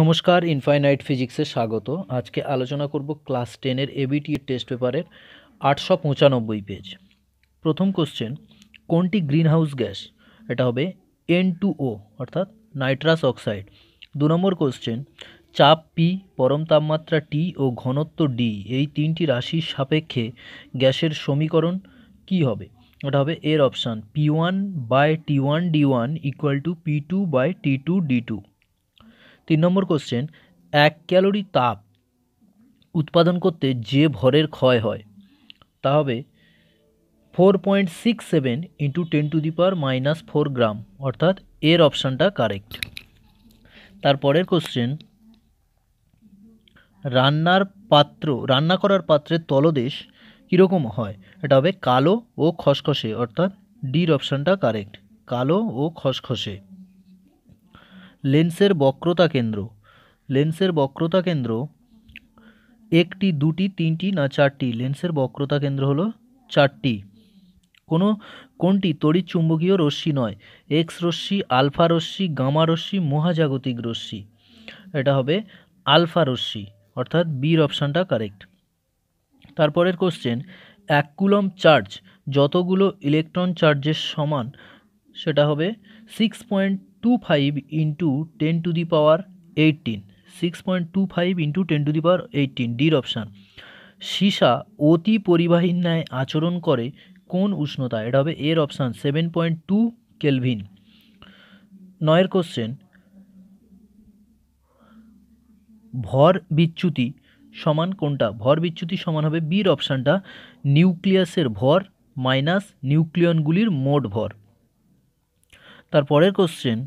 নমস্কার ইনফাইনাইট ফিজিক্সে স্বাগত আজকে আলোচনা করব ক্লাস টেনের এবিটি টেস্ট পেপারের আটশো পঁচানব্বই পেজ প্রথম কোশ্চেন কোনটি গ্রিনহাউস গ্যাস এটা হবে এন টু ও অর্থাৎ নাইট্রাস অক্সাইড দু নম্বর কোশ্চেন চাপ পি পরম তাপমাত্রা টি ও ঘনত্ব ডি এই তিনটি রাশির সাপেক্ষে গ্যাসের সমীকরণ কি হবে এটা হবে এর option P one by T one D one equal to P two by T two D two তিন নম্বর কোশ্চেন এক ক্যালোরি তাপ উৎপাদন করতে যে ভরের ক্ষয় হয় তা হবে four point six seven into ten to the power minus four gram অর্থাৎ এর অপশানটা কারেক্ট তারপরের কোশ্চেন রান্নার পাত্র রান্না করার পাত্রের তলদেশ কীরকম হয় এটা হবে কালো ও খসখসে অর্থাৎ ডির অপশানটা কারেক্ট কালো ও খসখসে লেন্সের বক্রতা কেন্দ্র লেন্সের বক্রতা কেন্দ্র একটি দুটি তিনটি না চারটি লেন্সের বক্রতা কেন্দ্র হল চারটি কোনো কোনটি তড়িৎ চুম্বকীয় রশ্মি নয় এক্স রশ্মি আলফা রশ্মি গামা রশ্মি মহাজাগতিক রশ্মি এটা হবে আলফা রশ্মি অর্থাৎ বির অপশানটা কারেক্ট তারপরের কোশ্চেন এক কুলম চার্জ যতগুলো ইলেকট্রন চার্জের সমান সেটা হবে six point two five into ten to the power eighteen six point two five into ten to the power eighteen ডির অপশান সীসা অতি পরিবাহীর ন্যায় আচরণ করে কোন উষ্ণতা এটা হবে এর option seven point two kelvin নয়ের কোশ্চেন ভর বিচ্যুতি সমান কোনটা ভর বিচ্যুতি সমান হবে বির অপশানটা নিউক্লিয়াসের ভর মাইনাস নিউক্লিয়নগুলির মোট ভর তারপরের কোশ্চেন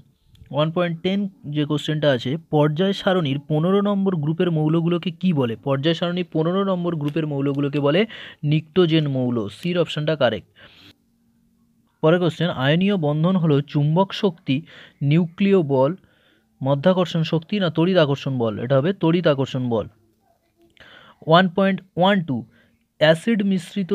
ওয়ান পয়েন্ট টেন যে কোশ্চেনটা আছে পর্যায় সারণীর পনেরো নম্বর গ্রুপের মৌলগুলোকে কি বলে পর্যায় সারণীর পনেরো নম্বর গ্রুপের মৌলগুলোকে বলে নিক্টোজেন মৌল সির অপশানটা কারেক্ট পরের কোশ্চেন আয়নীয় বন্ধন হলো চুম্বক শক্তি নিউক্লিয় বল মধ্যাকর্ষণ শক্তি না তড়িৎ আকর্ষণ বল এটা হবে তড়িৎ আকর্ষণ বল one point one two acid মিশ্রিত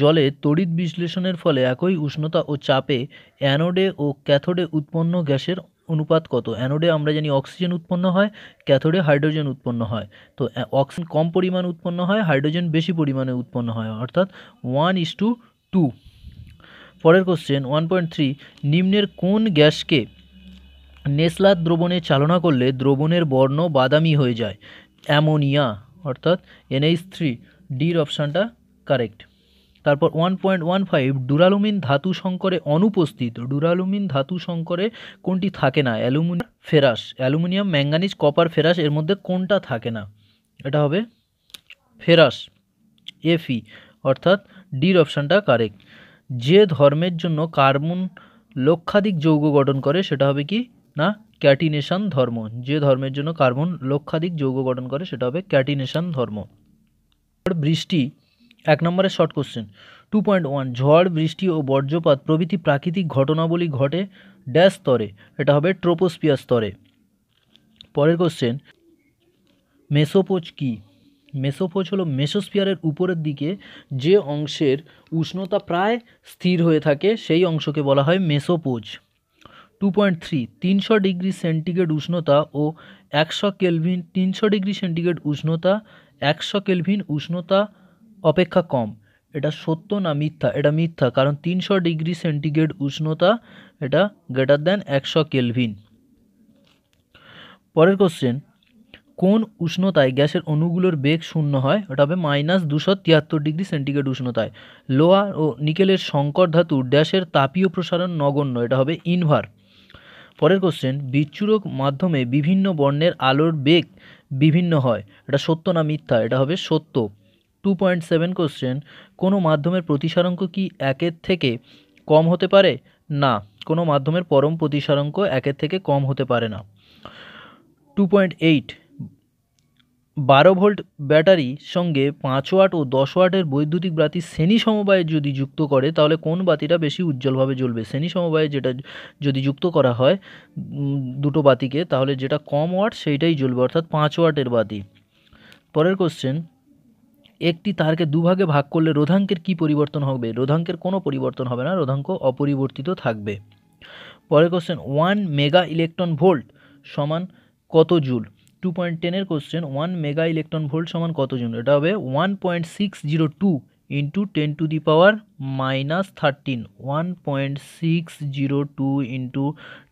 জলে তড়িৎ বিশ্লেষণের ফলে একই উষ্ণতা ও চাপে অ্যানোডে ও ক্যাথোডে উৎপন্ন গ্যাসের অনুপাত কত অ্যানোডে আমরা জানি অক্সিজেন উৎপন্ন হয় ক্যাথোডে হাইড্রোজেন উৎপন্ন হয় তো অক্সিজেন কম পরিমাণ উৎপন্ন হয় হাইড্রোজেন বেশি পরিমাণে উৎপন্ন হয় অর্থাৎ ওয়ান ইস টু টু পরের কোশ্চেন ওয়ান পয়েন্ট থ্রি নিম্নের কোন গ্যাসকে নেসলার দ্রবণে চালনা করলে দ্রবণের বর্ণ বাদামি হয়ে যায় অ্যামোনিয়া অর্থাৎ এনএইচ থ্রি ডির অপশানটা কারেক্ট তারপর one point one five duralumin ধাতু সংকরে অনুপস্থিত ডুরালুমিন ধাতু সংকরে কোনটি থাকে না aluminium ferrous aluminium manganese copper ferrous এর মধ্যে কোনটা থাকে না এটা হবে ফেরাস এফি অর্থাৎ ডির অপশানটা কারেক্ট যে ধর্মের জন্য কার্বন লক্ষাধিক যৌগ গঠন করে সেটা হবে কি না ক্যাটিনেশন ধর্ম যে ধর্মের জন্য কার্বন লক্ষাধিক যৌগ গঠন করে সেটা হবে ক্যাটিনেশন ধর্ম বৃষ্টি এক নম্বরের short question two point one ঝড় বৃষ্টি ও বর্জ্যপাত প্রভৃতি প্রাকৃতিক ঘটনাবলী ঘটে ড্যাশ স্তরে এটা হবে ট্রোপোস্পিয়ার স্তরে পরের কোশ্চেন মেসোপোচ কী মেসোপোচ হলো মেসোস্পিয়ারের উপরের দিকে যে অংশের উষ্ণতা প্রায় স্থির হয়ে থাকে সেই অংশকে বলা হয় মেসোপোচ টু পয়েন্ট থ্রি তিনশো ডিগ্রি সেন্টিগ্রেড উষ্ণতা ও একশো কেলভিন তিনশো ডিগ্রি সেন্টিগ্রেড উষ্ণতা একশো কেলভিন উষ্ণতা অপেক্ষা কম এটা সত্য না মিথ্যা এটা মিথ্যা কারণ তিনশো ডিগ্রি সেন্টিগ্রেড উষ্ণতা এটা গ্রেটার দেন একশো কেলভিন পরের কোশ্চেন কোন উষ্ণতায় গ্যাসের অণুগুলোর বেগ শূন্য হয় ওটা হবে মাইনাস দুশো তিয়াত্তর ডিগ্রি সেন্টিগ্রেড উষ্ণতায় লোয়া ও নিকেলের সংকর ধাতু ড্যাশের তাপীয় প্রসারণ নগণ্য এটা হবে ইনভার পরের কোশ্চেন বিচ্ছুরক মাধ্যমে বিভিন্ন বর্ণের আলোর বেগ বিভিন্ন হয় এটা সত্য না মিথ্যা এটা হবে সত্য টু পয়েন্ট সেভেন কোশ্চেন কোনো মাধ্যমের প্রতিসারাঙ্ক কি একের থেকে কম হতে পারে না কোনো মাধ্যমের পরম প্রতিসারাঙ্ক একের থেকে কম হতে পারে না টু পয়েন্ট এইট বারো ভোল্ট ব্যাটারি সঙ্গে পাঁচ ওয়াট ও দশ ওয়াটের বৈদ্যুতিক বাতি শ্রেণী সমবায়ে যদি যুক্ত করে তাহলে কোন বাতিটা বেশি উজ্জ্বলভাবে জ্বলবে শ্রেণী সমবায়ে যেটা যদি যুক্ত করা হয় দুটো বাতিকে তাহলে যেটা কম ওয়াট সেইটাই জ্বলবে অর্থাৎ পাঁচ ওয়াটের বাতি পরের কোশ্চেন একটি তারকে দুভাগে ভাগ করলে রোধাঙ্কের কি পরিবর্তন হবে রোধাঙ্কের কোনো পরিবর্তন হবে না রোধাঙ্ক অপরিবর্তিত থাকবে পরের question one mega electron volt সমান কত জুল টু পয়েন্ট টেনের question one mega electron volt সমান কত জুল এটা হবে one point six zero two into ten to the power minus thirteen one point six zero two into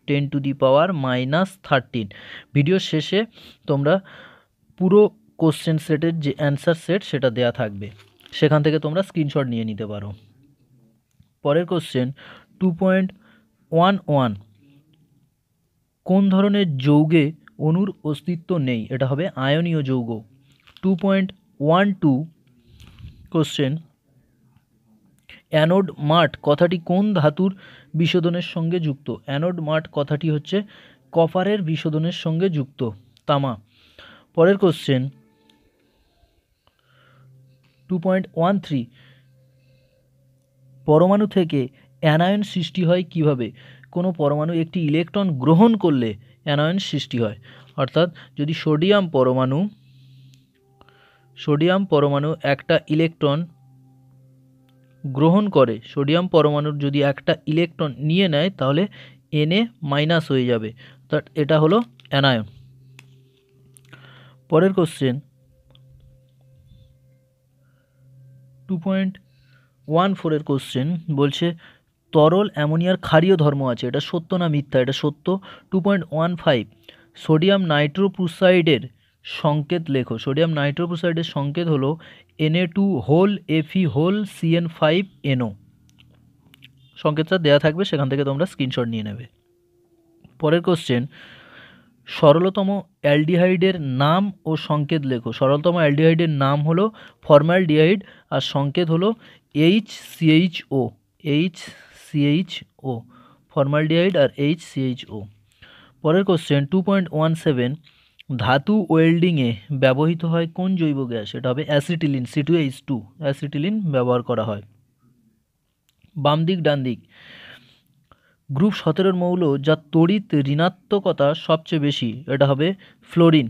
ten to the power minus thirteen video শেষে তোমরা পুরো question সেটের যে answer set সেটা দেয়া থাকবে সেখান থেকে তোমরা স্ক্রিনশট নিয়ে নিতে পারো পরের question two point one one কোন ধরনের যৌগে অনুর অস্তিত্ব নেই এটা হবে আয়নীয় যৌগ two point one two question anode মাঠ কথাটি কোন ধাতুর বিশোধনের সঙ্গে যুক্ত অ্যানোড মাঠ কথাটি হচ্ছে কপারের বিশোধনের সঙ্গে যুক্ত তামা পরের question two point one three পরমাণু থেকে অ্যানায়ন সৃষ্টি হয় কিভাবে কোনো পরমাণু একটি ইলেকট্রন গ্রহণ করলে অ্যানায়ন সৃষ্টি হয় অর্থাৎ যদি সোডিয়াম পরমাণু সোডিয়াম পরমাণু একটা ইলেকট্রন গ্রহণ করে সোডিয়াম পরমাণুর যদি একটা ইলেকট্রন নিয়ে নেয় তাহলে এনএ মাইনাস হয়ে যাবে অর্থাৎ এটা হলো অ্যানায়ন পরের কোশ্চেন টু পয়েন্ট ওয়ান ফোরের কোশ্চেন বলছে তরল অ্যামোনিয়ার ক্ষারীয় ধর্ম আছে এটা সত্য না মিথ্যা এটা সত্য two point one five sodium নাইট্রোপ্রুসাইডের সংকেত লেখো সোডিয়াম নাইট্রোপ্রোসাইডের সংকেত হলো NA two whole FE whole CN five NO সংকেতটা দেওয়া থাকবে সেখান থেকে তোমরা স্ক্রিনশট নিয়ে নেবে পরের কোশ্চেন সরলতম অ্যালডিহাইডের নাম ও সংকেত লেখো সরলতম অ্যালডিহাইডের নাম হলো ডিহাইড আর সংকেত হলো H CH O H CH O formaldehyde আর এইচ সিএইচ ও পরের question two point one seven ধাতু ওয়েল্ডিংয়ে ব্যবহৃত হয় কোন জৈব গ্যাস এটা হবে acetylene C two H two acetylene ব্যবহার করা হয় বাম দিক ডান দিক গ্রুপ সতেরোর মৌল যা তড়িৎ ঋণাত্মকতা সবচেয়ে বেশি এটা হবে ফ্লোরিন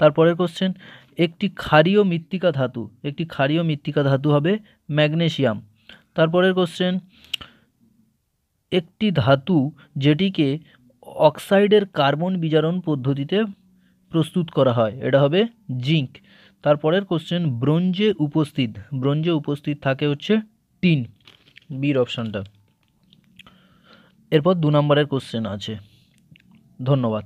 তারপরের কোশ্চেন একটি ক্ষারীয় মৃত্তিকা ধাতু একটি ক্ষারীয় মৃত্তিকা ধাতু হবে ম্যাগনেশিয়াম তারপরের কোশ্চেন একটি ধাতু যেটিকে অক্সাইডের কার্বন বিজারণ পদ্ধতিতে প্রস্তুত করা হয় এটা হবে জিঙ্ক তারপরের কোশ্চেন ব্রোঞ্জে উপস্থিত ব্রোঞ্জে উপস্থিত থাকে হচ্ছে টিন বির অপশানটা এরপর দু নম্বরের কোশ্চেন আছে ধন্যবাদ